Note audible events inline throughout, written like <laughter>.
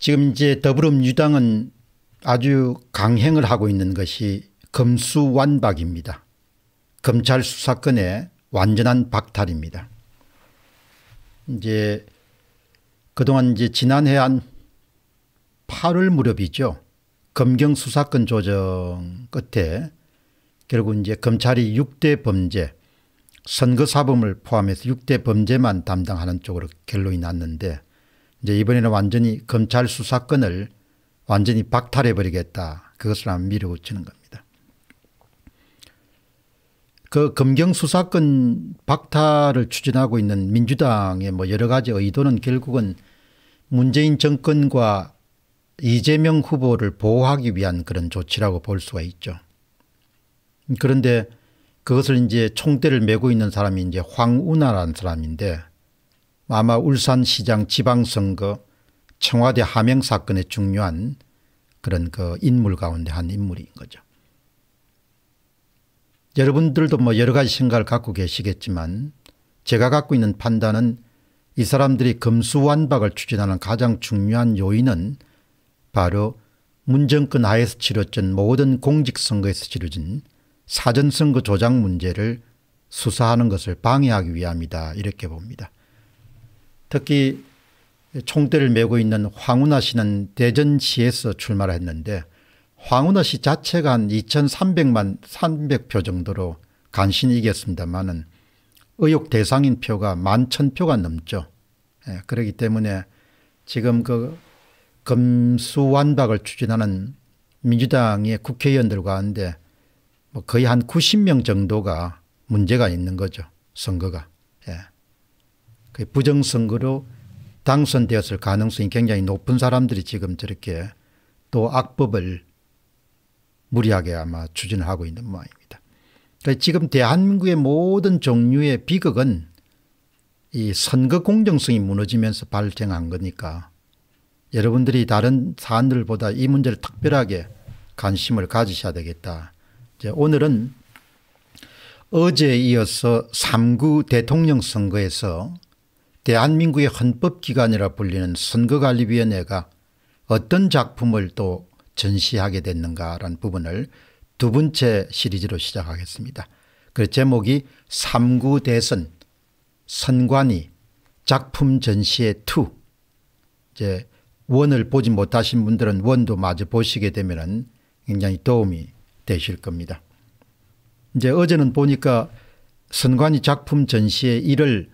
지금 이제 더불어민주당은 아주 강행을 하고 있는 것이 검수완박입니다. 검찰 수사권의 완전한 박탈입니다. 이제 그동안 이제 지난해 한 8월 무렵이죠. 검경 수사권 조정 끝에 결국 이제 검찰이 6대 범죄 선거사범을 포함해서 6대 범죄만 담당하는 쪽으로 결론이 났는데 이제 이번에는 완전히 검찰 수사권을 완전히 박탈해버리겠다. 그것을 한 밀어붙이는 겁니다. 그 검경 수사권 박탈을 추진하고 있는 민주당의 뭐 여러 가지 의도는 결국은 문재인 정권과 이재명 후보를 보호하기 위한 그런 조치라고 볼 수가 있죠. 그런데 그것을 이제 총대를 메고 있는 사람이 이제 황운하라는 사람인데 아마 울산시장 지방선거 청와대 하명 사건에 중요한 그런 그 인물 가운데 한 인물인 거죠. 여러분들도 뭐 여러 가지 생각을 갖고 계시겠지만 제가 갖고 있는 판단은 이 사람들이 금수완박을 추진하는 가장 중요한 요인은 바로 문정권 하에서 치러진 모든 공직선거에서 치러진 사전선거 조작 문제를 수사하는 것을 방해하기 위함이다 이렇게 봅니다. 특히 총대를 메고 있는 황운하 씨는 대전시에서 출마를 했는데 황운하 씨 자체가 한 2300만 300표 정도로 간신히 이겼습니다만은 의혹 대상인 표가 만 천표가 넘죠. 예, 그렇기 때문에 지금 그 검수완박을 추진하는 민주당의 국회의원들 가운데 뭐 거의 한 90명 정도가 문제가 있는 거죠. 선거가. 예. 부정선거로 당선되었을 가능성이 굉장히 높은 사람들이 지금 저렇게 또 악법을 무리하게 아마 추진을 하고 있는 모양입니다. 그러니까 지금 대한민국의 모든 종류의 비극은 이 선거 공정성이 무너지면서 발생한 거니까 여러분들이 다른 사안들보다 이 문제를 특별하게 관심을 가지셔야 되겠다. 오늘은 어제 이어서 3구 대통령 선거에서 대한민국의 헌법기관이라 불리는 선거관리위원회가 어떤 작품을 또 전시하게 됐는가라는 부분을 두 번째 시리즈로 시작하겠습니다. 그 제목이 3구 대선 선관위 작품 전시의2 이제 원을 보지 못하신 분들은 원도 마저 보시게 되면 굉장히 도움이 되실 겁니다. 이제 어제는 보니까 선관위 작품 전시의 1을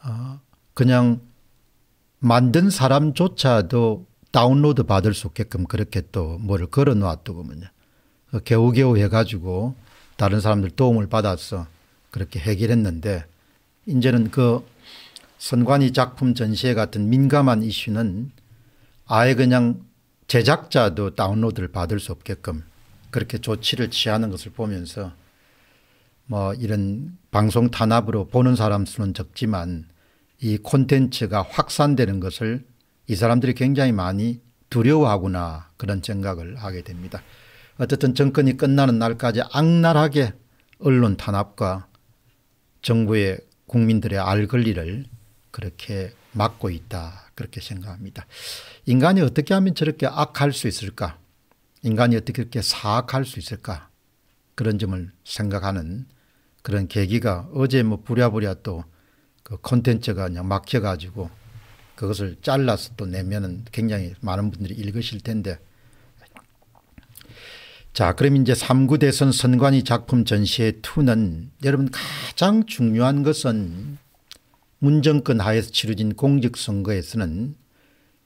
아, 그냥 만든 사람조차도 다운로드 받을 수 없게끔 그렇게 또 뭐를 걸어 놨더군요. 겨우겨우 그 해가지고 다른 사람들 도움을 받아서 그렇게 해결했는데 이제는 그 선관위 작품 전시회 같은 민감한 이슈는 아예 그냥 제작자도 다운로드를 받을 수 없게끔 그렇게 조치를 취하는 것을 보면서 뭐 이런 방송 탄압으로 보는 사람 수는 적지만 이 콘텐츠가 확산되는 것을 이 사람들이 굉장히 많이 두려워하구나 그런 생각을 하게 됩니다. 어쨌든 정권이 끝나는 날까지 악랄하게 언론 탄압과 정부의 국민들의 알 권리를 그렇게 막고 있다 그렇게 생각합니다. 인간이 어떻게 하면 저렇게 악할 수 있을까 인간이 어떻게 이렇게 사악할 수 있을까 그런 점을 생각하는 그런 계기가 어제 뭐 부랴부랴 또그 콘텐츠가 그냥 막혀가지고 그것을 잘라서 또 내면은 굉장히 많은 분들이 읽으실 텐데 자 그럼 이제 3구 대선 선관위 작품 전시회 투는 여러분 가장 중요한 것은 문정권 하에서 치러진 공직선거에서는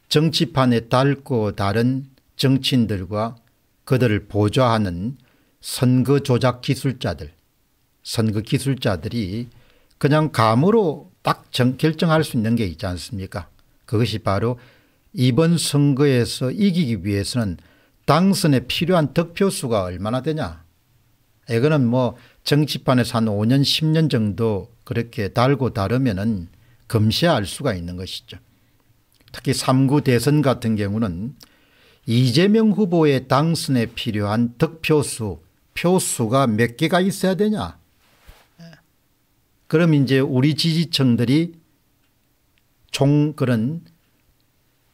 정치판에 닳고 다른 정치인들과 그들을 보좌하는 선거 조작 기술자들 선거 기술자들이 그냥 감으로 딱 정, 결정할 수 있는 게 있지 않습니까 그것이 바로 이번 선거에서 이기기 위해서는 당선에 필요한 득표수가 얼마나 되냐 이거는 뭐 정치판에서 한 5년 10년 정도 그렇게 달고 다르면은 금시할 수가 있는 것이죠. 특히 3구 대선 같은 경우는 이재명 후보의 당선에 필요한 득표수 표수가 몇 개가 있어야 되냐 그럼 이제 우리 지지층들이 총 그런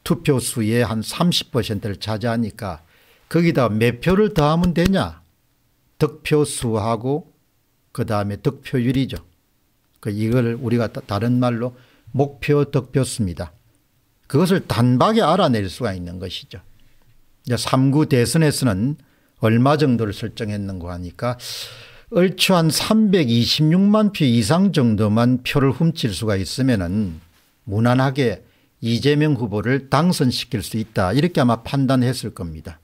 투표수의 한 30%를 차지하니까 거기다 몇 표를 더하면 되냐 득표수하고 그 다음에 득표율이죠. 그 이걸 우리가 다른 말로 목표 득표수입니다. 그것을 단박에 알아낼 수가 있는 것이죠. 이제 3구 대선에서는 얼마 정도를 설정했는가 하니까 얼추 한 326만 표 이상 정도만 표를 훔칠 수가 있으면은 무난하게 이재명 후보를 당선시킬 수 있다 이렇게 아마 판단했을 겁니다.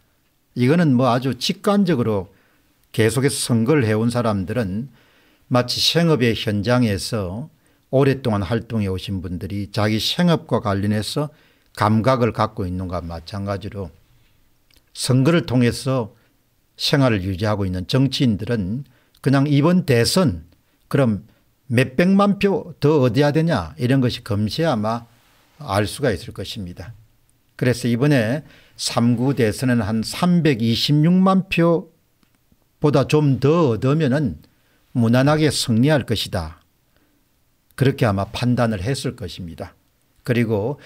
이거는 뭐 아주 직관적으로 계속해서 선거를 해온 사람들은 마치 생업의 현장에서 오랫동안 활동해 오신 분들이 자기 생업과 관련해서 감각을 갖고 있는가 마찬가지로 선거를 통해서 생활을 유지하고 있는 정치인들은 그냥 이번 대선 그럼 몇백만 표 더 얻어야 되냐 이런 것이 검시아마알 수가 있을 것입니다. 그래서 이번에 3구 대선은 한 326만 표보다 좀 더 얻으면 무난하게 승리할 것이다. 그렇게 아마 판단을 했을 것입니다. 그리고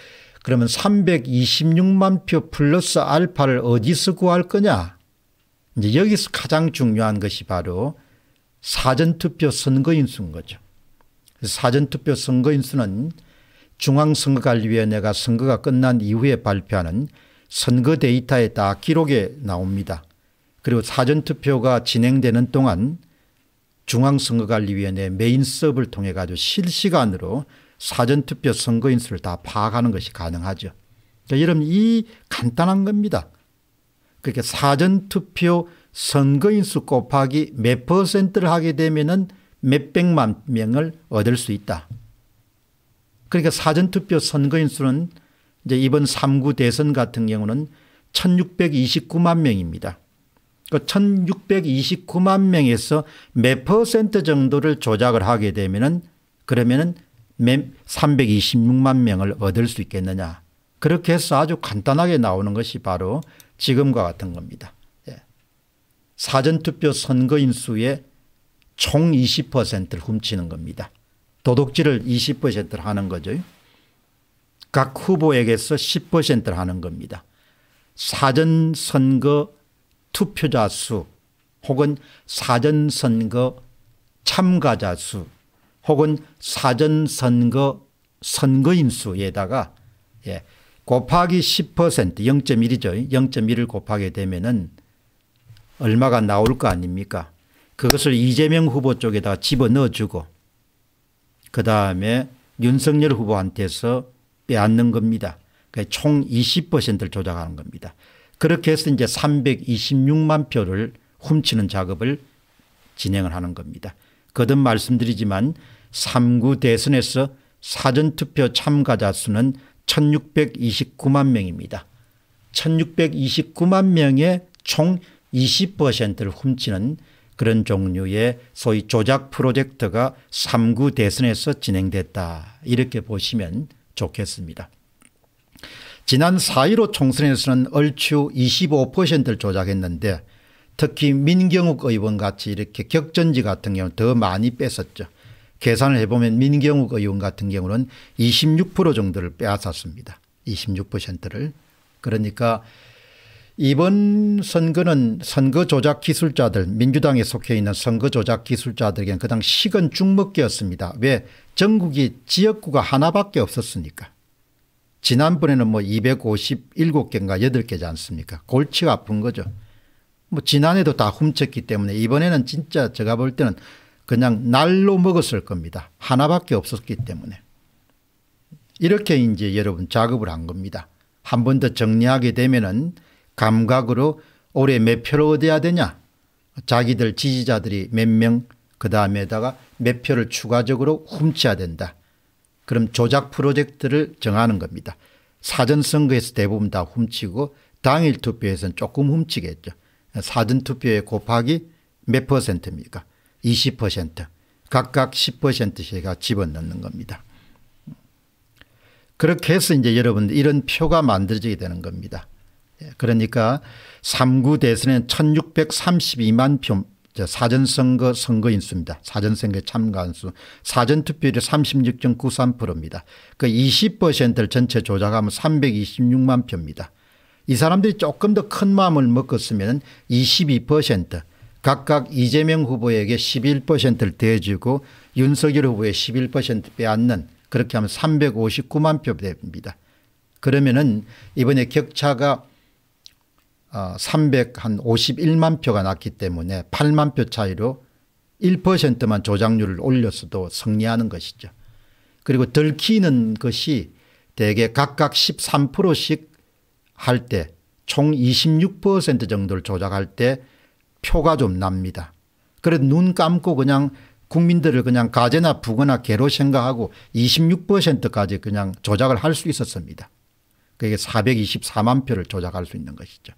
그러면 326만 표 플러스 알파를 어디서 구할 거냐? 이제 여기서 가장 중요한 것이 바로 사전투표 선거인수인 거죠. 사전투표 선거인수는 중앙선거관리위원회가 선거가 끝난 이후에 발표하는 선거 데이터에 다 기록에 나옵니다. 그리고 사전투표가 진행되는 동안 중앙선거관리위원회 메인 서브를 통해 가지고 실시간으로 사전투표 선거인수를 다 파악하는 것이 가능하죠. 그러니까 여러분 이 간단한 겁니다. 그렇게 사전투표 선거인 수 곱하기 몇 퍼센트를 하게 되면 몇백만 명을 얻을 수 있다. 그러니까 사전투표 선거인 수는 이제 이번 3구 대선 같은 경우는 1629만 명입니다. 그 1629만 명에서 몇 퍼센트 정도를 조작을 하게 되면 그러면은 326만 명을 얻을 수 있겠느냐. 그렇게 해서 아주 간단하게 나오는 것이 바로 지금과 같은 겁니다. 사전투표 선거인 수의 총 20%를 훔치는 겁니다. 도둑질을 20%를 하는 거죠. 각 후보에게서 10%를 하는 겁니다. 사전선거 투표자 수 혹은 사전선거 참가자 수 혹은 사전선거 선거인 수에다가 예, 곱하기 10% 0.1이죠. 0.1을 곱하게 되면 은 얼마가 나올 거 아닙니까? 그것을 이재명 후보 쪽에다 집어넣어주고 그 다음에 윤석열 후보한테서 빼앗는 겁니다. 총 20%를 조작하는 겁니다. 그렇게 해서 이제 326만 표를 훔치는 작업을 진행을 하는 겁니다. 거듭 말씀드리지만 3구 대선에서 사전투표 참가자 수는 1629만 명입니다. 1629만 명의 총 20%를 훔치는 그런 종류의 소위 조작 프로젝트가 3구 대선에서 진행됐다 이렇게 보시면 좋겠습니다. 지난 4.15 총선에서는 얼추 25%를 조작했는데 특히 민경욱 의원 같이 이렇게 격전지 같은 경우 더 많이 뺐었죠. 계산을 해보면 민경욱 의원 같은 경우는 26% 정도를 빼앗았습니다. 26%를. 그러니까 이번 선거는 선거 조작 기술자들 민주당에 속해 있는 선거 조작 기술자들에게는 그당 식은 죽먹기였습니다. 왜 전국이 지역구가 하나밖에 없었으니까. 지난번에는 뭐 257개인가 8개지 않습니까 골치가 아픈 거죠. 뭐 지난해도 다 훔쳤기 때문에 이번에는 진짜 제가 볼 때는 그냥 날로 먹었을 겁니다. 하나밖에 없었기 때문에. 이렇게 이제 여러분 작업을 한 겁니다. 한 번 더 정리하게 되면은 감각으로 올해 몇 표를 얻어야 되냐 자기들 지지자들이 몇 명 그 다음에다가 몇 표를 추가적으로 훔쳐야 된다. 그럼 조작 프로젝트를 정하는 겁니다. 사전선거에서 대부분 다 훔치고 당일 투표에서는 조금 훔치겠죠. 사전투표에 곱하기 몇 퍼센트입니까 20% 각각 1 0씩 집어넣는 겁니다. 그렇게 해서 이제 여러분 들 이런 표가 만들어지게 되는 겁니다. 예, 그러니까 3구 대선에는 1632만 표 사전선거 선거인수입니다. 사전선거에 참가한 수. 사전투표율이 36.93%입니다. 그 20%를 전체 조작하면 326만 표입니다. 이 사람들이 조금 더 큰 마음을 먹었으면 22% 각각 이재명 후보에게 11%를 대주고 윤석열 후보에 11% 빼앗는 그렇게 하면 359만 표 됩니다. 그러면은 이번에 격차가 351만 어, 표가 났기 때문에 8만 표 차이로 1%만 조작률을 올렸어도 승리하는 것이죠. 그리고 들키는 것이 대개 각각 13%씩 할 때 총 26% 정도를 조작할 때 표가 좀 납니다. 그래서 눈 감고 그냥 국민들을 그냥 가재나 부거나 개로 생각하고 26%까지 그냥 조작을 할 수 있었습니다. 그게 424만 표를 조작할 수 있는 것이죠.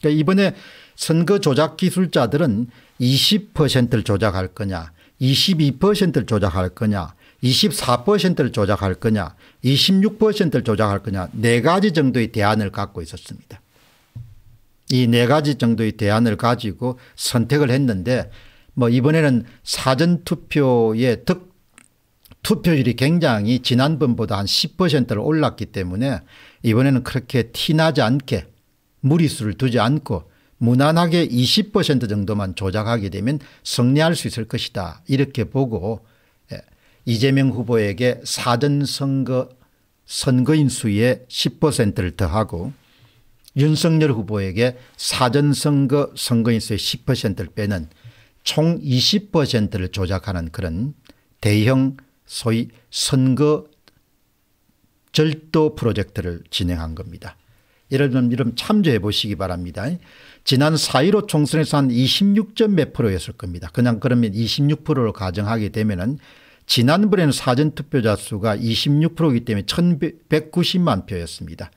그러니까 이번에 선거 조작 기술자들은 20%를 조작할 거냐 22%를 조작할 거냐 24%를 조작할 거냐 26%를 조작할 거냐 4 가지 정도의 대안을 갖고 있었습니다. 이4 가지 정도의 대안을 가지고 선택을 했는데 뭐 이번에는 사전투표의 득 투표율이 굉장히 지난번보다 한 10%를 올랐기 때문에 이번에는 그렇게 티나지 않게 무리수를 두지 않고 무난하게 20% 정도만 조작하게 되면 승리할 수 있을 것이다 이렇게 보고 예, 이재명 후보에게 사전선거 선거인 수의 10%를 더하고 윤석열 후보에게 사전선거 선거인 수의 10%를 빼는 총 20%를 조작하는 그런 대형 소위 선거 절도 프로젝트를 진행한 겁니다. 예를 들면 이름 참조해 보시기 바랍니다. 지난 4.15 총선에서 한 26점 몇 프로였을 겁니다. 그냥 그러면 26%를 가정하게 되면은 지난번에는 사전투표자 수가 26%이기 때문에 1190만 표였습니다.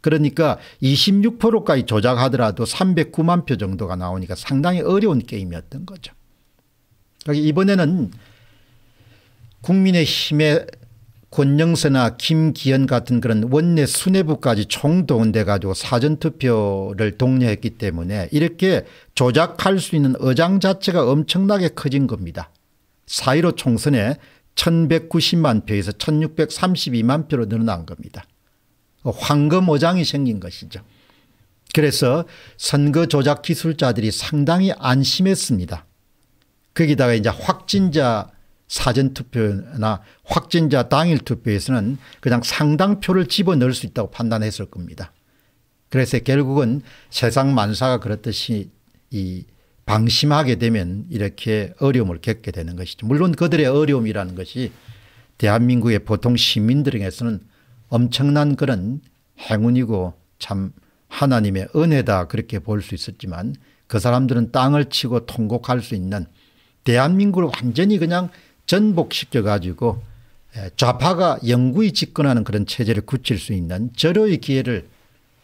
그러니까 26%까지 조작하더라도 309만 표 정도가 나오니까 상당히 어려운 게임이었던 거죠. 그러니까 이번에는 국민의힘의 권영서나 김기현 같은 그런 원내 수뇌부까지 총동원돼 가지고 사전투표를 독려했기 때문에 이렇게 조작할 수 있는 어장 자체가 엄청나게 커진 겁니다. 4.15 총선에 1190만 표에서 1632만 표로 늘어난 겁니다. 황금 어장이 생긴 것이죠. 그래서 선거 조작 기술자들이 상당히 안심했습니다. 거기다가 이제 확진자 사전투표나 확진자 당일 투표에서는 그냥 상당표를 집어넣을 수 있다고 판단했을 겁니다. 그래서 결국은 세상 만사가 그렇듯이 이 방심하게 되면 이렇게 어려움을 겪게 되는 것이죠. 물론 그들의 어려움이라는 것이 대한민국의 보통 시민들에게서는 엄청난 그런 행운이고 참 하나님의 은혜다 그렇게 볼 수 있었지만 그 사람들은 땅을 치고 통곡할 수 있는 대한민국을 완전히 그냥 전복시켜 가지고 좌파가 영구히 집권하는 그런 체제를 굳힐 수 있는 절호의 기회를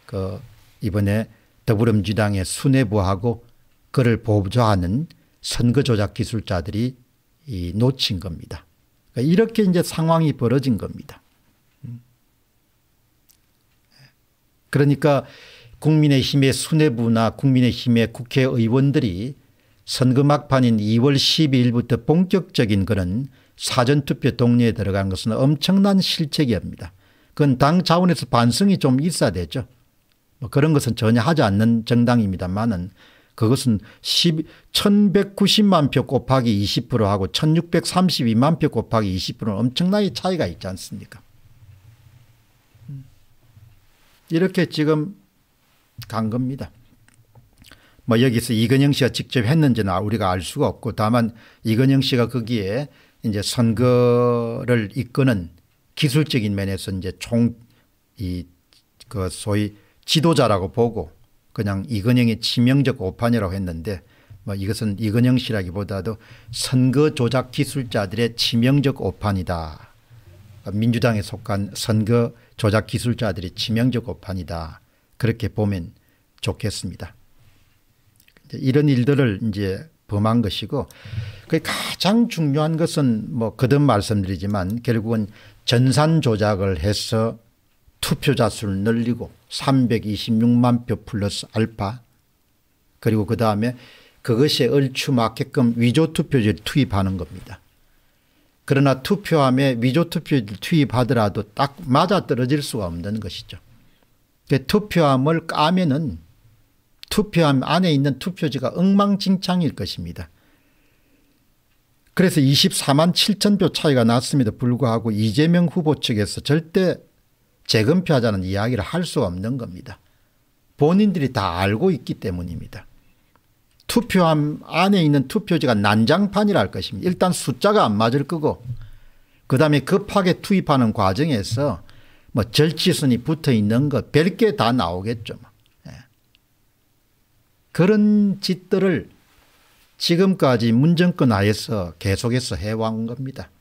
그 이번에 더불어민주당의 수뇌부하고 그를 보조하는 선거 조작 기술자들이 놓친 겁니다. 그러니까 이렇게 이제 상황이 벌어진 겁니다. 음. 그러니까 국민의힘의 수뇌부나 국민의힘의 국회의원들이 선거 막판인 2월 12일부터 본격적인 그런 사전투표 동료에 들어간 것은 엄청난 실책이옵니다. 그건 당 차원에서 반성이 좀 있어야 되죠. 뭐 그런 것은 전혀 하지 않는 정당입니다만은 그것은 1190만 표 곱하기 20% 하고 1632만 표 곱하기 20%는 엄청나게 차이가 있지 않습니까 음. 이렇게 지금 간 겁니다. 뭐 여기서 이건영 씨가 직접 했는지는 우리가 알 수가 없고 다만 이건영 씨가 거기에 이제 선거를 이끄는 기술적인 면에서 이제 총 이 그 소위 지도자라고 보고 그냥 이건영의 치명적 오판이라고 했는데 뭐 이것은 이건영 씨라기보다도 선거 조작 기술자들의 치명적 오판이다. 그러니까 민주당에 속한 선거 조작 기술자들의 치명적 오판이다. 그렇게 보면 좋겠습니다. 이런 일들을 이제 범한 것이고 그 가장 중요한 것은 뭐 거듭 말씀드리지만 결국은 전산 조작을 해서 투표자 수를 늘리고 326만 표 플러스 알파 그리고 그 다음에 그것에 얼추 맞게끔 위조 투표지를 투입하는 겁니다. 그러나 투표함에 위조 투표지를 투입하더라도 딱 맞아떨어질 수가 없는 것이죠. 그 투표함을 까면은 투표함 안에 있는 투표지가 엉망진창일 것입니다. 그래서 24만 7천 표 차이가 났음에도 불구하고 이재명 후보 측에서 절대 재검표하자는 이야기를 할 수 없는 겁니다. 본인들이 다 알고 있기 때문입니다. 투표함 안에 있는 투표지가 난장판이랄 것입니다. 일단 숫자가 안 맞을 거고 그다음에 급하게 투입하는 과정에서 뭐 절치선이 붙어 있는 것 별게 다 나오겠죠. 뭐. 그런 짓들을 지금까지 문정권 하에서 계속해서 해온 겁니다.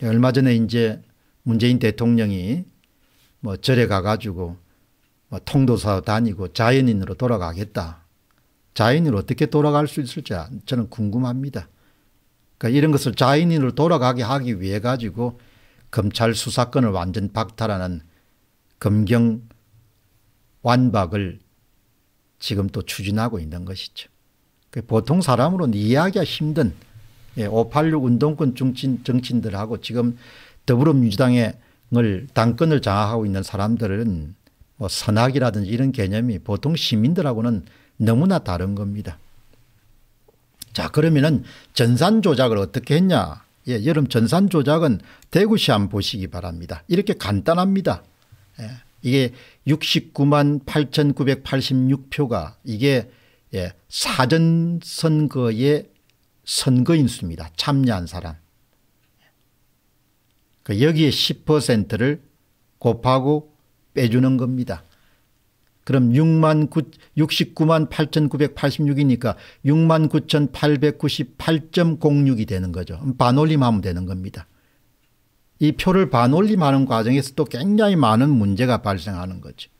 얼마 전에 이제 문재인 대통령이 뭐 절에 가가지고 뭐 통도사 다니고 자연인으로 돌아가겠다. 자연인으로 어떻게 돌아갈 수 있을지 저는 궁금합니다. 그러니까 이런 것을 자연인으로 돌아가게 하기 위해 가지고 검찰 수사권을 완전 박탈하는 검경 완박을 지금 또 추진하고 있는 것이죠. 그 보통 사람으로 이해하기가 힘든 586 예, 운동권 정치 정치인들하고 지금 더불어민주당의 당권을 장악하고 있는 사람들은 뭐 선악이라든지 이런 개념이 보통 시민들하고는 너무나 다른 겁니다. 자 그러면은 전산 조작을 어떻게 했냐. 예, 여름 전산 조작은 대구시 한번 보시기 바랍니다. 이렇게 간단합니다. 예. 이게 69만 8,986표가 이게 예, 사전 선거의 선거인 수입니다. 참여한 사람. 그 여기에 10%를 곱하고 빼주는 겁니다. 그럼 6만 9, 69만 8,986이니까 6만 9,898.06이 되는 거죠. 반올림하면 되는 겁니다. 이 표를 반올림하는 과정에서 또 굉장히 많은 문제가 발생하는 거죠.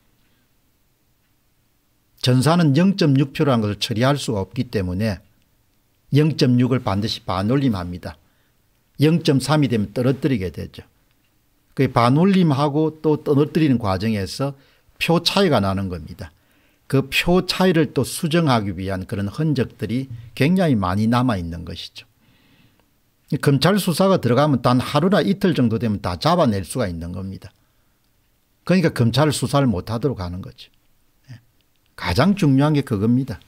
전사는 0.6표라는 것을 처리할 수가 없기 때문에 0.6을 반드시 반올림합니다. 0.3이 되면 떨어뜨리게 되죠. 그 반올림하고 또 떨어뜨리는 과정에서 표 차이가 나는 겁니다. 그 표 차이를 또 수정하기 위한 그런 흔적들이 굉장히 많이 남아 있는 것이죠. 검찰 수사가 들어가면 단 하루나 이틀 정도 되면 다 잡아낼 수가 있는 겁니다. 그러니까 검찰 수사를 못하도록 하는 거죠. 예. 가장 중요한 게 그겁니다.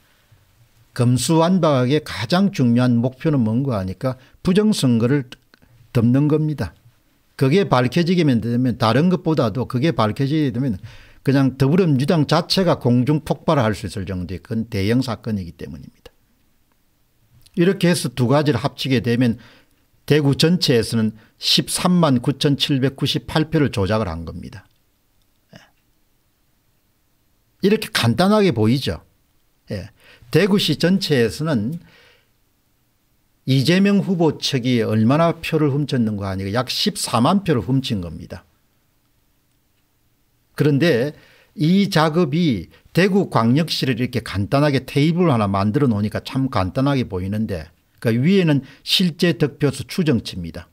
검수완박의 가장 중요한 목표는 뭔가 하니까 부정선거를 덮는 겁니다. 그게 밝혀지게 되면 다른 것보다도 그게 밝혀지게 되면 그냥 더불어민주당 자체가 공중폭발할 수 있을 정도의 그건 대형 사건이기 때문입니다. 이렇게 해서 두 가지를 합치게 되면 대구 전체에서는 13만 9,798표를 조작을 한 겁니다. 예. 이렇게 간단하게 보이죠. 예. 대구시 전체에서는 이재명 후보 측이 얼마나 표를 훔쳤는가 하니까 약 14만 표를 훔친 겁니다. 그런데 이 작업이 대구 광역시를 이렇게 간단하게 테이블 하나 만들어 놓으니까 참 간단하게 보이는데 그 위에는 실제 득표수 추정치입니다.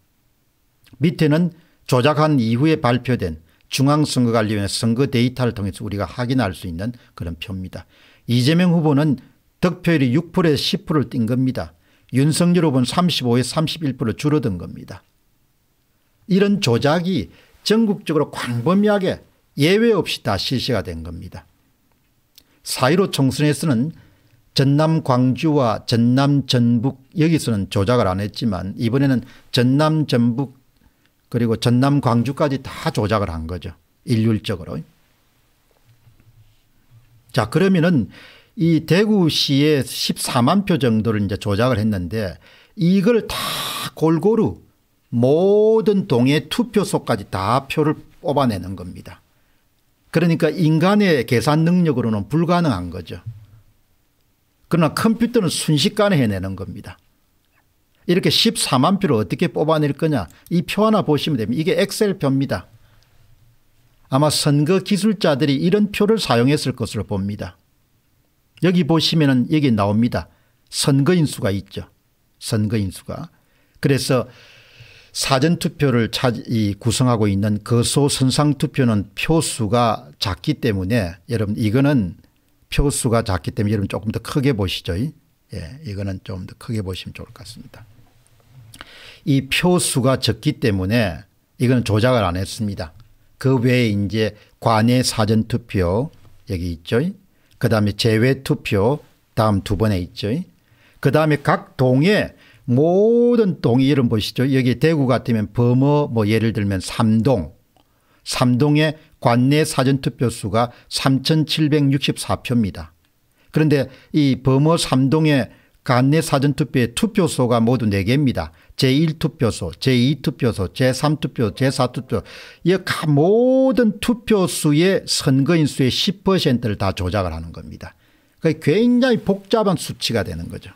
밑에는 조작한 이후에 발표된 중앙선거관리위원회 선거 데이터를 통해서 우리가 확인할 수 있는 그런 표입니다. 이재명 후보는 득표율이 6%에 10%를 띈 겁니다. 윤석열 후보는 35에 31% 줄어든 겁니다. 이런 조작이 전국적으로 광범위하게 예외 없이 다 실시가 된 겁니다. 4.15 총선에서는 전남 광주와 전남 전북 여기서는 조작을 안 했지만 이번에는 전남 전북 그리고 전남 광주까지 다 조작을 한 거죠. 일률적으로. 자 그러면은 이 대구시에 14만 표 정도를 이제 조작을 했는데 이걸 다 골고루 모든 동의 투표소까지 다 표를 뽑아내는 겁니다. 그러니까 인간의 계산 능력으로는 불가능한 거죠. 그러나 컴퓨터는 순식간에 해내는 겁니다. 이렇게 14만 표를 어떻게 뽑아낼 거냐 이 표 하나 보시면 됩니다. 이게 엑셀 표입니다. 아마 선거 기술자들이 이런 표를 사용했을 것으로 봅니다. 여기 보시면 여기 나옵니다. 선거인수가 있죠. 선거인수가. 그래서 사전투표를 구성하고 있는 거소선상투표는 표수가 작기 때문에 여러분 이거는 표수가 작기 때문에 여러분 조금 더 크게 보시죠. 예, 이거는 좀 더 크게 보시면 좋을 것 같습니다. 이 표수가 적기 때문에 이건 조작을 안 했습니다. 그 외에 이제 관외 사전 투표 여기 있죠. 그 다음에 제외 투표 다음 두 번에 있죠. 그 다음에 각 동에 모든 동이 이름 보시죠. 여기 대구 같으면 범어 뭐 예를 들면 삼동, 삼동에 관내 사전투표수가 3764표입니다. 그런데 이 범어 3동의 관내 사전투표의 투표소가 모두 4개입니다. 제1투표소, 제2투표소, 제3투표, 제4투표 이 모든 투표수의 선거인 수의 10%를 다 조작을 하는 겁니다. 굉장히 복잡한 수치가 되는 거죠.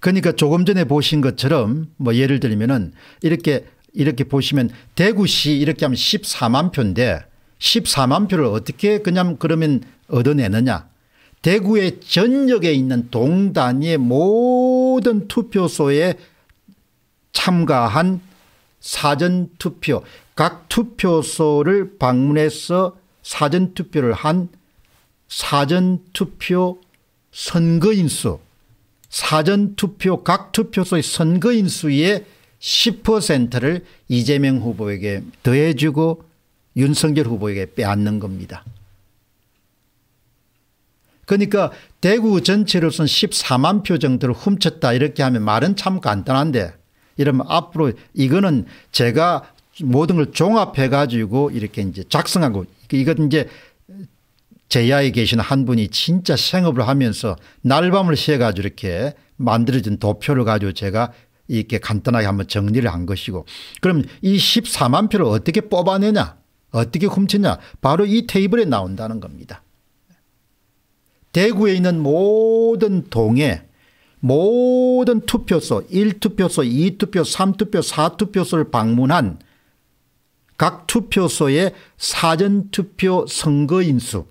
그러니까 조금 전에 보신 것처럼 뭐 예를 들면은 이렇게 이렇게 보시면 대구시 이렇게 하면 14만 표인데 14만 표를 어떻게 그냥 그러면 얻어내느냐 대구의 전역에 있는 동단위의 모든 투표소에 참가한 사전투표 각 투표소를 방문해서 사전투표를 한 사전투표 선거인수 사전투표 각 투표소의 선거인수에 10%를 이재명 후보에게 더해주고 윤석열 후보에게 빼앗는 겁니다. 그러니까 대구 전체로선 14만 표 정도를 훔쳤다 이렇게 하면 말은 참 간단한데 이러면 앞으로 이거는 제가 모든 걸 종합해 가지고 이렇게 이제 작성하고 이건 이제 제야에 계시한 분이 진짜 생업을 하면서 날밤을 새가지고 이렇게 만들어진 도표를 가지고 제가 이렇게 간단하게 한번 정리를 한 것이고 그럼 이 14만 표를 어떻게 뽑아내냐 어떻게 훔치냐 바로 이 테이블에 나온다는 겁니다. 대구에 있는 모든 동에 모든 투표소 1투표소 2투표 3투표 4투표소를 방문한 각 투표소의 사전투표 선거인수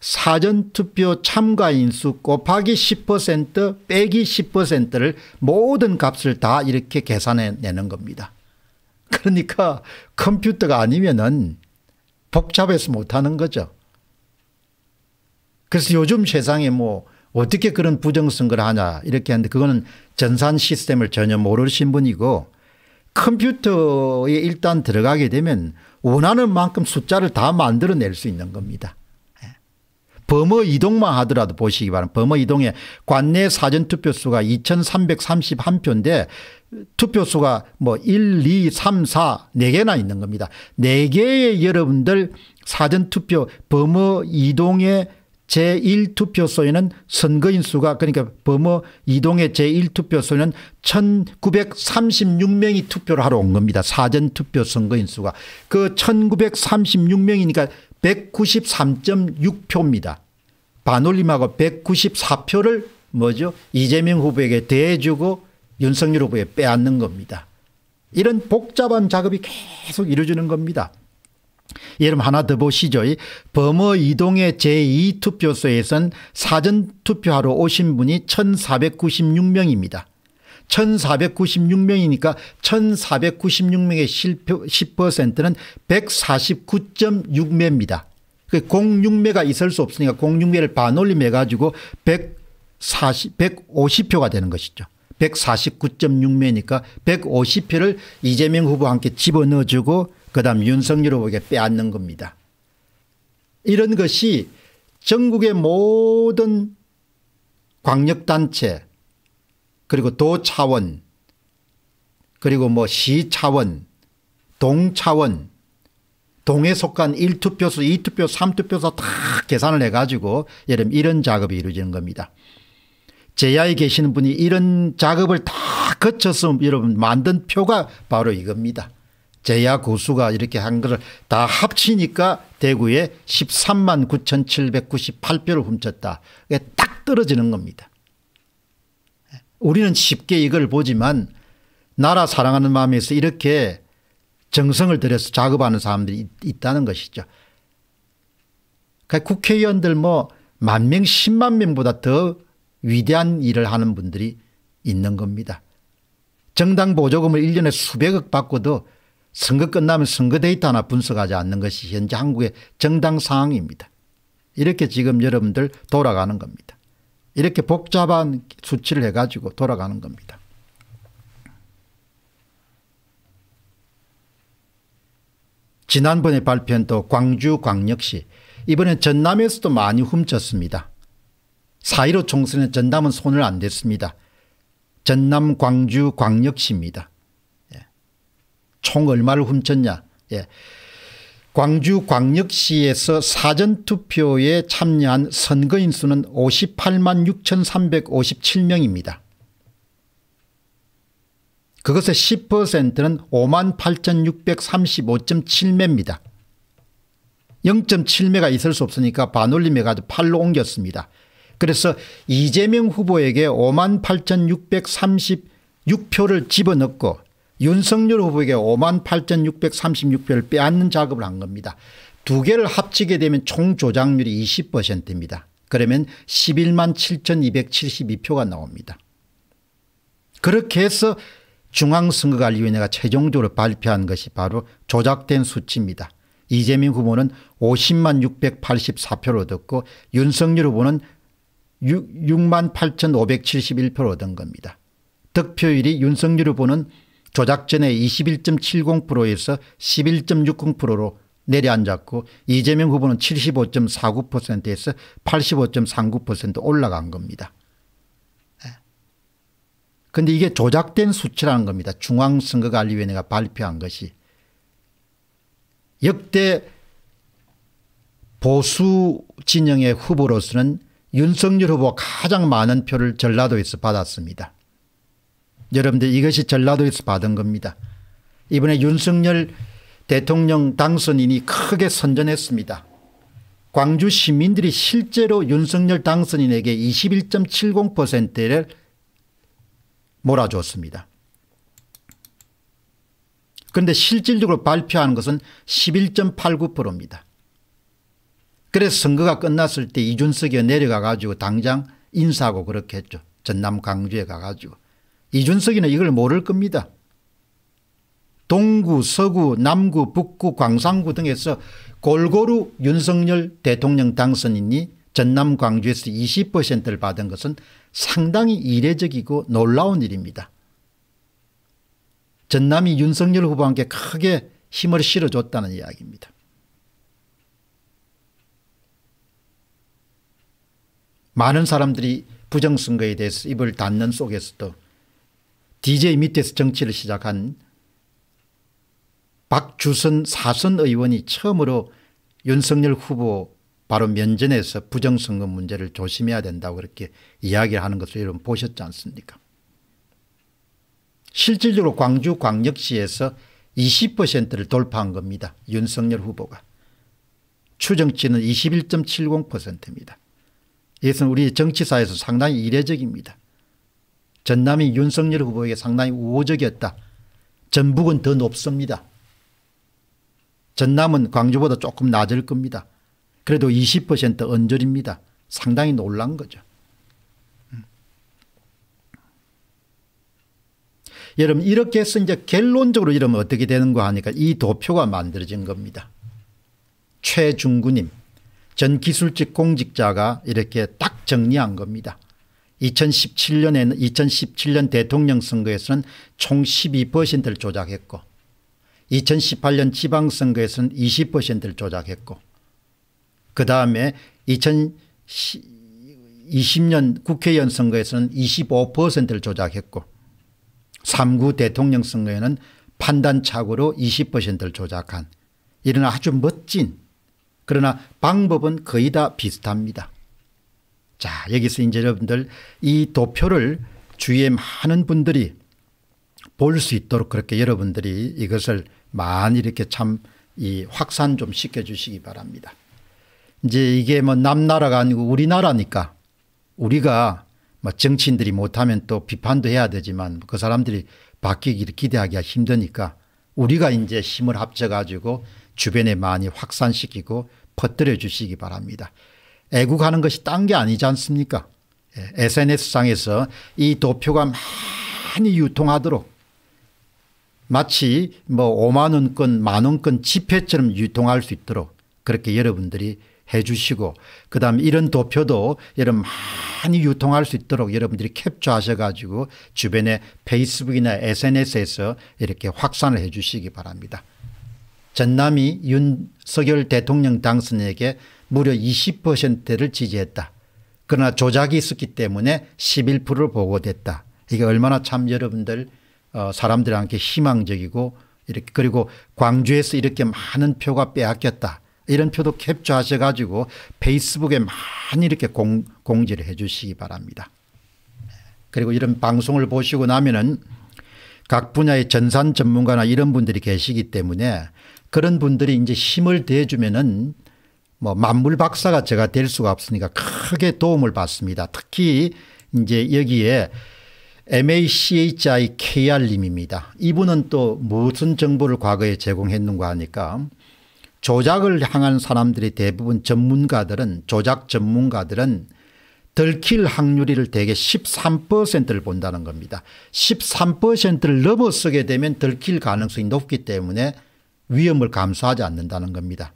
사전투표 참가 인수 곱하기 10% 빼기 10%를 모든 값을 다 이렇게 계산해 내는 겁니다. 그러니까 컴퓨터가 아니면은 복잡해서 못하는 거죠. 그래서 요즘 세상에 뭐 어떻게 그런 부정선거를 하냐 이렇게 하는데 그거는 전산 시스템을 전혀 모르신 분이고 컴퓨터에 일단 들어가게 되면 원하는 만큼 숫자를 다 만들어낼 수 있는 겁니다. 범어 이동만 하더라도 보시기 바랍니다. 범어 이동에 관내 사전투표수가 2331표인데 투표수가 뭐 1, 2, 3, 4, 4개나 있는 겁니다. 4개의 여러분들 사전투표 범어 이동의 제1투표소에는 선거인 수가 그러니까 범어 이동의 제1투표소는 1936명이 투표를 하러 온 겁니다. 사전투표 선거인 수가. 그 1936명이니까 193.6표입니다. 반올림하고 194표를 뭐죠? 이재명 후보에게 대주고 윤석열 후보에 빼앗는 겁니다. 이런 복잡한 작업이 계속 이루어지는 겁니다. 예를 하나 더 보시죠. 범어 이동의 제2투표소에선 사전투표하러 오신 분이 1496명입니다. 1,496명이니까 1,496명의 실패 10%는 149.6매입니다. 그 06매가 있을 수 없으니까 06매를 반올림해 가지고 140, 150표가 되는 것이죠. 149.6매니까 150표를 이재명 후보와 함께 집어넣어주고 그다음 윤석열 후보에게 빼앗는 겁니다. 이런 것이 전국의 모든 광역단체 그리고 도 차원 그리고 뭐 시 차원 동 차원 동에 속한 1투표수 2투표 수 3투표수 다 계산을 해가지고 예를 이런 작업이 이루어지는 겁니다. 제야에 계시는 분이 이런 작업을 다 거쳐서 여러분 만든 표가 바로 이겁니다. 제야 고수가 이렇게 한 것을 다 합치니까 대구에 13만 9,798표를 훔쳤다. 그게 딱 떨어지는 겁니다. 우리는 쉽게 이걸 보지만 나라 사랑하는 마음에서 이렇게 정성을 들여서 작업하는 사람들이 있, 다는 것이죠. 그러니까 국회의원들 뭐 만 명, 십만 명보다 더 위대한 일을 하는 분들이 있는 겁니다. 정당 보조금을 1년에 수백억 받고도 선거 끝나면 선거 데이터 하나 분석하지 않는 것이 현재 한국의 정당 상황입니다. 이렇게 지금 여러분들 돌아가는 겁니다. 이렇게 복잡한 수치를 해가지고 돌아가는 겁니다. 지난번에 발표한 또 광주광역시 이번엔 전남에서도 많이 훔쳤습니다. 4.15 총선에 전남은 손을 안 댔습니다. 전남 광주광역시입니다. 예. 총 얼마를 훔쳤냐. 예. 광주광역시에서 사전투표에 참여한 선거인 수는 58만 6,357명입니다. 그것의 10%는 5만 8,635.7매입니다. 0.7매가 있을 수 없으니까 반올림해가지고 8로 옮겼습니다. 그래서 이재명 후보에게 5만 8,636표를 집어넣고 윤석열 후보에게 5만 8,636표를 빼앗는 작업을 한 겁니다. 두 개를 합치게 되면 총 조작률이 20%입니다. 그러면 11만 7,272표가 나옵니다. 그렇게 해서 중앙선거관리위원회가 최종적으로 발표한 것이 바로 조작된 수치입니다. 이재명 후보는 50만 684표를 얻었고 윤석열 후보는 6, 만 8,571표를 얻은 겁니다. 득표율이 윤석열 후보는 조작전에 21.70%에서 11.60%로 내려앉았고 이재명 후보는 75.49%에서 85.39% 올라간 겁니다. 그런데 예. 이게 조작된 수치라는 겁니다. 중앙선거관리위원회가 발표한 것이 역대 보수 진영의 후보로서는 윤석열 후보가 가장 많은 표를 전라도에서 받았습니다. 여러분들 이것이 전라도에서 받은 겁니다. 이번에 윤석열 대통령 당선인이 크게 선전했습니다. 광주 시민들이 실제로 윤석열 당선인에게 21.70%를 몰아줬습니다. 그런데 실질적으로 발표한 것은 11.89%입니다. 그래서 선거가 끝났을 때 이준석이 내려가 가지고 당장 인사하고 그렇게 했죠. 전남 광주에 가 가지고. 이준석이는 이걸 모를 겁니다. 동구, 서구, 남구, 북구, 광산구 등에서 골고루 윤석열 대통령 당선인이 전남 광주에서 20%를 받은 것은 상당히 이례적이고 놀라운 일입니다. 전남이 윤석열 후보한테 크게 힘을 실어줬다는 이야기입니다. 많은 사람들이 부정선거에 대해서 입을 닫는 속에서도 DJ 밑에서 정치를 시작한 박주선 사선 의원이 처음으로 윤석열 후보 바로 면전에서 부정선거 문제를 조심해야 된다고 그렇게 이야기를 하는 것을 여러분 보셨지 않습니까 실질적으로 광주광역시에서 20%를 돌파한 겁니다. 윤석열 후보가. 추정치는 21.70%입니다. 이것은 우리 정치사에서 상당히 이례적입니다. 전남이 윤석열 후보에게 상당히 우호적이었다. 전북은 더 높습니다. 전남은 광주보다 조금 낮을 겁니다. 그래도 20% 언저리입니다. 상당히 놀란 거죠. 음. 여러분 이렇게 해서 이제 결론적으로 이러면 어떻게 되는가 하니까 이 도표가 만들어진 겁니다. 최중구님 전 기술직 공직자가 이렇게 딱 정리한 겁니다. 2017년에 2017년 대통령 선거에서는 총 12%를 조작했고 2018년 지방선거에서는 20%를 조작했고 그 다음에 2020년 국회의원 선거에서는 25%를 조작했고 3구 대통령 선거에는 판단착오로 20%를 조작한 이런 아주 멋진 그러나 방법은 거의 다 비슷합니다. 자, 여기서 이제 여러분들 이 도표를 주위에 많은 분들이 볼 수 있도록 그렇게 여러분들이 이것을 많이 이렇게 참 이 확산 좀 시켜주시기 바랍니다. 이제 이게 뭐 남나라가 아니고 우리나라니까 우리가 뭐 정치인들이 못하면 또 비판도 해야 되지만 그 사람들이 바뀌기를 기대하기가 힘드니까 우리가 이제 힘을 합쳐가지고 주변에 많이 확산시키고 퍼뜨려 주시기 바랍니다. 애국하는 것이 딴 게 아니지 않습니까? SNS상에서 예, 이 도표가 많이 유통하도록 마치 뭐 5만 원권 만 원권 지폐처럼 유통할 수 있도록 그렇게 여러분들이 해 주시고 그다음 이런 도표도 여러분 많이 유통할 수 있도록 여러분들이 캡처하셔 가지고 주변에 페이스북이나 SNS에서 이렇게 확산을 해 주시기 바랍니다. 전남이 윤석열 대통령 당선에게 무려 20%를 지지했다. 그러나 조작이 있었기 때문에 11%를 보고됐다. 이게 얼마나 참 여러분들 어, 사람들한테 희망적이고 이렇게 그리고 광주에서 이렇게 많은 표가 빼앗겼다. 이런 표도 캡처하셔 가지고 페이스북에 많이 이렇게 공, 공지를 해 주시기 바랍니다. 그리고 이런 방송을 보시고 나면은 각 분야의 전산 전문가나 이런 분들이 계시기 때문에 그런 분들이 이제 힘을 대주면은 뭐 만물 박사가 제가 될 수가 없으니까 크게 도움을 받습니다. 특히 이제 여기에 MACHIKR님입니다. 이분은 또 무슨 정보를 과거에 제공했는가 하니까 조작을 향한 사람들이 대부분 전문가들은 조작 전문가들은 들킬 확률을 대개 13%를 본다는 겁니다. 13%를 넘어서게 되면 들킬 가능성이 높기 때문에 위험을 감수하지 않는다는 겁니다.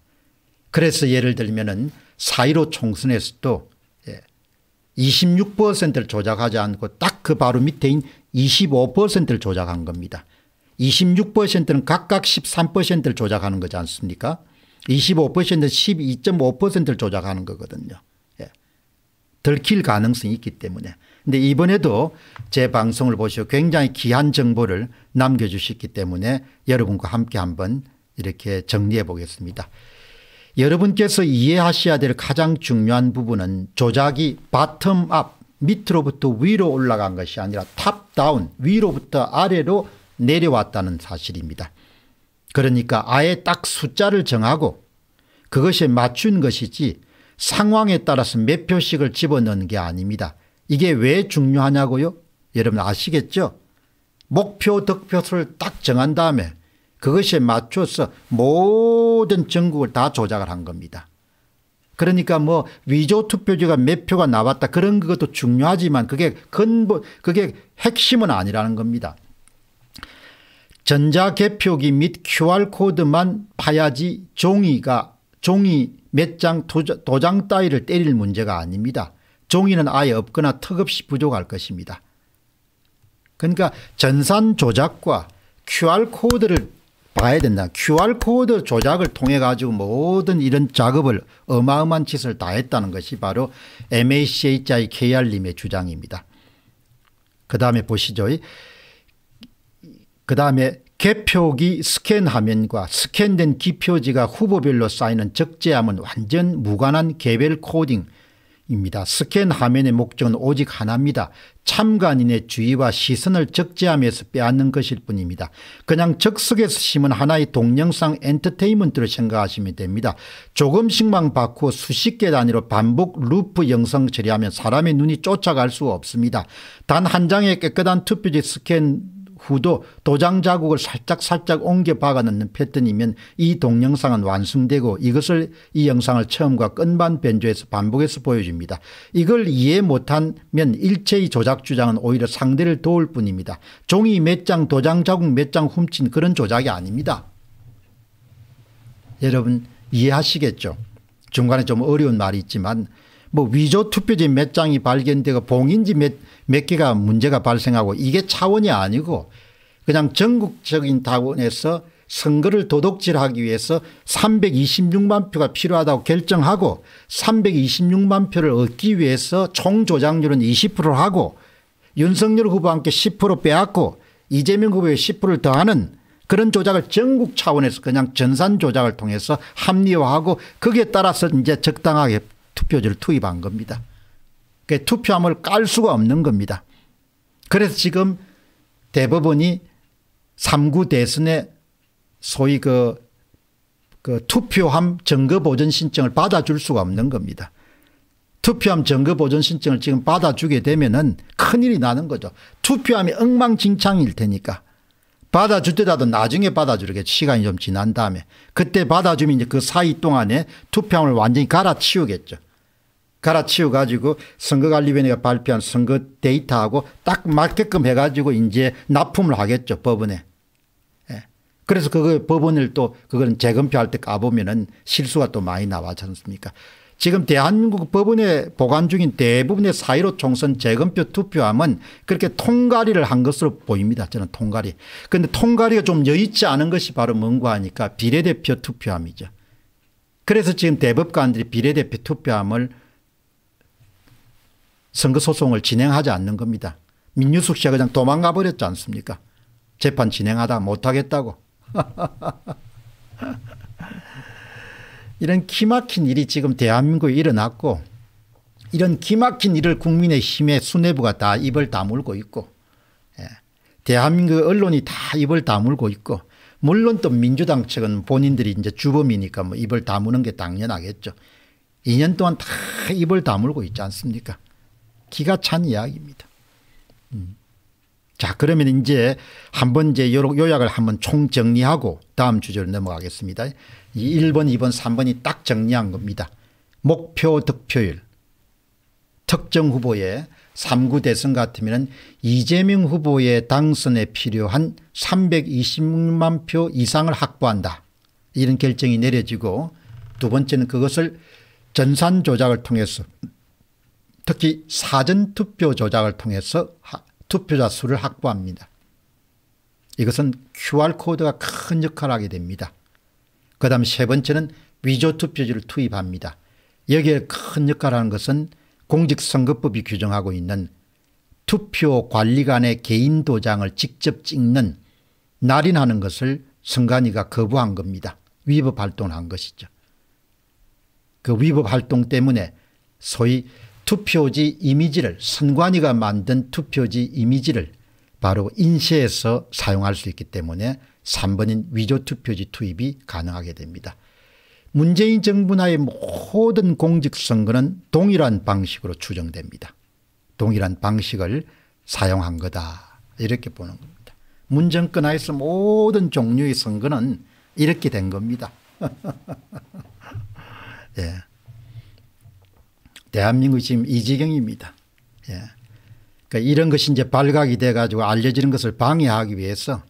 그래서 예를 들면은 4.15 총선에서도 26%를 예, 조작하지 않고 딱 그 바로 밑에인 25%를 조작한 겁니다. 26%는 각각 13%를 조작하는 거지 않습니까 25%는 12.5%를 조작하는 거거든요. 예. 들킬 가능성이 있기 때문에. 근데 이번에도 제 방송을 보시고 굉장히 귀한 정보를 남겨주셨기 때문에 여러분과 함께 한번 이렇게 정리해 보겠습니다. 여러분께서 이해하셔야 될 가장 중요한 부분은 조작이 바텀업 밑으로부터 위로 올라간 것이 아니라 탑다운 위로부터 아래로 내려왔다는 사실입니다. 그러니까 아예 딱 숫자를 정하고 그것에 맞춘 것이지 상황에 따라서 몇 표씩을 집어넣는 게 아닙니다. 이게 왜 중요하냐고요? 여러분 아시겠죠? 목표 득표수를 딱 정한 다음에 그것에 맞춰서 모든 전국을 다 조작을 한 겁니다. 그러니까 뭐 위조 투표지가 몇 표가 나왔다 그런 것도 중요하지만 그게 근본 그게 핵심은 아니라는 겁니다. 전자개표기 및 QR코드만 파야지 종이가 종이 몇 장 도장 따위를 때릴 문제가 아닙니다. 종이는 아예 없거나 턱없이 부족할 것입니다. 그러니까 전산 조작과 QR코드를 봐야 된다. QR코드 조작을 통해 가지고 모든 이런 작업을 어마어마한 짓을 다 했다는 것이 바로 MACHIKR님의 주장입니다. 그 다음에 보시죠. 그 다음에 개표기 스캔 화면과 스캔된 기표지가 후보별로 쌓이는 적재함은 완전 무관한 개별 코딩 입니다. 스캔 화면의 목적은 오직 하나입니다. 참관인의 주의와 시선을 적재함에서 빼앗는 것일 뿐입니다. 그냥 적석에서 심은 하나의 동영상 엔터테인먼트를 생각하시면 됩니다. 조금씩만 바꾸어 수십 개 단위로 반복 루프 영상 처리하면 사람의 눈이 쫓아갈 수 없습니다. 단 한 장의 깨끗한 투표지 스캔 후도 도장 자국을 살짝살짝 옮겨 박아넣는 패턴이면 이 동영상은 완성되고 이것을 이 영상을 처음과 끝만 변조해서 반복해서 보여줍니다. 이걸 이해 못하면 일체의 조작 주장은 오히려 상대를 도울 뿐입니다. 종이 몇 장 도장 자국 몇 장 훔친 그런 조작이 아닙니다. 여러분 이해하시겠죠? 중간에 좀 어려운 말이 있지만 뭐 위조 투표지 몇 장이 발견되고 봉인지 몇, 몇 개가 문제가 발생하고 이게 차원이 아니고 그냥 전국적인 다원에서 선거를 도둑질하기 위해서 326만 표가 필요하다고 결정하고 326만 표를 얻기 위해서 총 조작률은 20%를 하고 윤석열 후보와 함께 10% 빼앗고 이재명 후보의 10%를 더하는 그런 조작을 전국 차원에서 그냥 전산 조작을 통해서 합리화하고 거기에 따라서 이제 적당하게 투표지를 투입한 겁니다. 그러 투표함을 깔 수가 없는 겁니다. 그래서 지금 대법원이 3구 대선에 소위 그, 그 투표함 증거보전 신청을 받아줄 수가 없는 겁니다. 투표함 증거보전 신청을 지금 받아주게 되면은 큰일이 나는 거죠. 투표함이 엉망진창일 테니까. 받아주더라도 나중에 받아주겠죠. 시간이 좀 지난 다음에. 그때 받아주면 이제 그 사이 동안에 투표함을 완전히 갈아치우겠죠. 갈아치워 가지고 선거관리위원회가 발표한 선거 데이터하고 딱 맞게끔 해 가지고 이제 납품을 하겠죠 법원에. 예. 그래서 그거 법원을 또그거는 재검표할 때 까보면은 실수가 또 많이 나왔지 않습니까 지금 대한민국 법원에 보관 중인 대부분의 사일오 총선 재검표 투표함은 그렇게 통가리를 한 것으로 보입니다. 저는 통가리. 그런데 통가리가 좀 여의치 않은 것이 바로 뭔가 하니까 비례대표 투표함이죠. 그래서 지금 대법관들이 비례대표 투표함을 선거소송을 진행하지 않는 겁니다. 민유숙 씨가 그냥 도망가 버렸지 않습니까? 재판 진행하다 못하겠다고. <laughs> 이런 기막힌 일이 지금 대한민국에 일어났고 이런 기막힌 일을 국민의힘의 수뇌부가 다 입을 다물고 있고 예. 대한민국 언론이 다 입을 다물고 있고 물론 또 민주당 측은 본인들이 이제 주범이니까 뭐 입을 다무는 게 당연하겠죠. 2년 동안 다 입을 다물고 있지 않습니까? 기가 찬 이야기입니다. 음. 자, 그러면 이제 한 번 이제 요약을 한번 총 정리하고 다음 주제로 넘어가겠습니다. 이 1번, 2번, 3번이 딱 정리한 겁니다. 목표 득표율. 특정 후보의 3구 대선 같으면 이재명 후보의 당선에 필요한 320만 표 이상을 확보한다. 이런 결정이 내려지고 두 번째는 그것을 전산 조작을 통해서 특히 사전투표 조작을 통해서 투표자 수를 확보합니다. 이것은 QR코드가 큰 역할을 하게 됩니다. 그 다음 세 번째는 위조투표지를 투입합니다. 여기에 큰 역할을 하는 것은 공직선거법이 규정하고 있는 투표관리관의 개인 도장을 직접 찍는 날인하는 것을 선관위가 거부한 겁니다. 위법 활동을 한 것이죠. 그 위법 활동 때문에 소위 투표지 이미지를 선관위가 만든 투표지 이미지를 바로 인쇄해서 사용할 수 있기 때문에 3번인 위조투표지 투입이 가능하게 됩니다. 문재인 정부 나의 모든 공직선거는 동일한 방식으로 추정됩니다. 동일한 방식을 사용한 거다 이렇게 보는 겁니다. 문정권 하에서 모든 종류의 선거는 이렇게 된 겁니다. <laughs> 예. 대한민국이 지금 이 지경입니다. 예. 그러니까 이런 것이 이제 발각이 돼 가지고 알려지는 것을 방해하기 위해서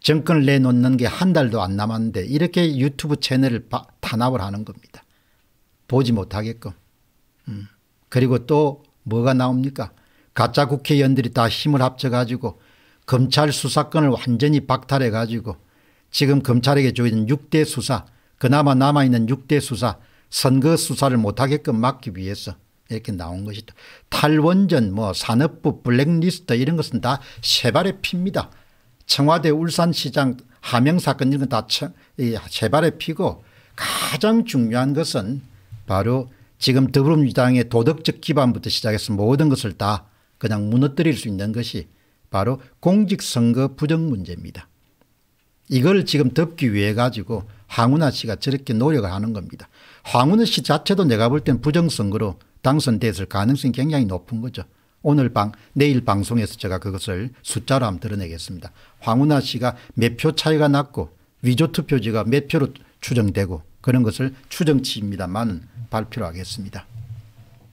정권을 내놓는 게 한 달도 안 남았는데 이렇게 유튜브 채널을 바, 탄압을 하는 겁니다. 보지 못하게끔. 음. 그리고 또 뭐가 나옵니까? 가짜 국회의원들이 다 힘을 합쳐가지고 검찰 수사권을 완전히 박탈해가지고 지금 검찰에게 주어진 6대 수사 그나마 남아있는 6대 수사 선거 수사를 못하게끔 막기 위해서 이렇게 나온 것이다. 탈원전 뭐 산업부 블랙리스트 이런 것은 다 세발의 피입니다. 청와대 울산시장 하명사건 이런 건 다 세발의 피고 가장 중요한 것은 바로 지금 더불어민주당의 도덕적 기반부터 시작해서 모든 것을 다 그냥 무너뜨릴 수 있는 것이 바로 공직선거 부정 문제입니다. 이걸 지금 덮기 위해 가지고 항우나 씨가 저렇게 노력을 하는 겁니다. 황운우 씨 자체도 내가 볼 땐 부정선거로 당선됐을 가능성이 굉장히 높은 거죠. 오늘 방 내일 방송에서 제가 그것을 숫자로 한번 드러내겠습니다. 황운하 씨가 몇 표 차이가 났고 위조 투표지가 몇 표로 추정되고 그런 것을 추정치입니다만 발표를 하겠습니다.